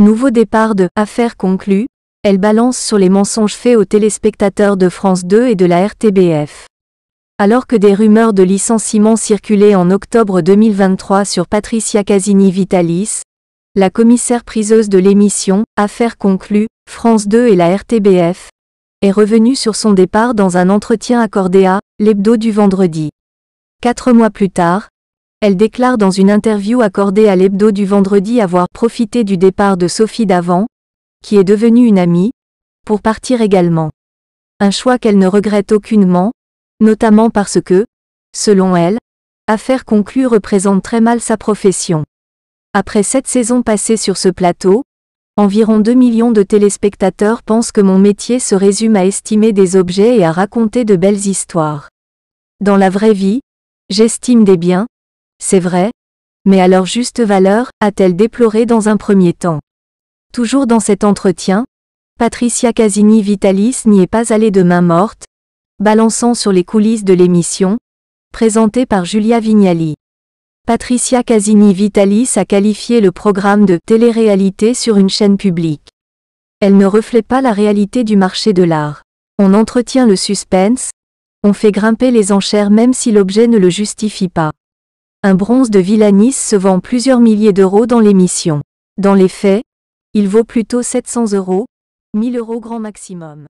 Nouveau départ de Affaires conclues, elle balance sur les mensonges faits aux téléspectateurs de France 2 et de la RTBF. Alors que des rumeurs de licenciement circulaient en octobre 2023 sur Patricia Casini-Vitalis, la commissaire priseuse de l'émission Affaires conclues, France 2 et la RTBF est revenue sur son départ dans un entretien accordé à l'hebdo du vendredi. Quatre mois plus tard, elle déclare dans une interview accordée à l'hebdo du vendredi avoir profité du départ de Sophie Davant, qui est devenue une amie, pour partir également. Un choix qu'elle ne regrette aucunement, notamment parce que, selon elle, affaire conclue représente très mal sa profession. Après sept saisons passées sur ce plateau, environ 2 millions de téléspectateurs pensent que mon métier se résume à estimer des objets et à raconter de belles histoires. Dans la vraie vie, j'estime des biens, c'est vrai, mais à leur juste valeur, a-t-elle déploré dans un premier temps. Toujours dans cet entretien, Patricia Casini Vitalis n'y est pas allée de main morte, balançant sur les coulisses de l'émission, présentée par Julia Vignali. Patricia Casini Vitalis a qualifié le programme de télé-réalité sur une chaîne publique. Elle ne reflète pas la réalité du marché de l'art. On entretient le suspense, on fait grimper les enchères même si l'objet ne le justifie pas. Un bronze de Villanis se vend plusieurs milliers d'euros dans l'émission. Dans les faits, il vaut plutôt 700 euros, 1000 euros grand maximum.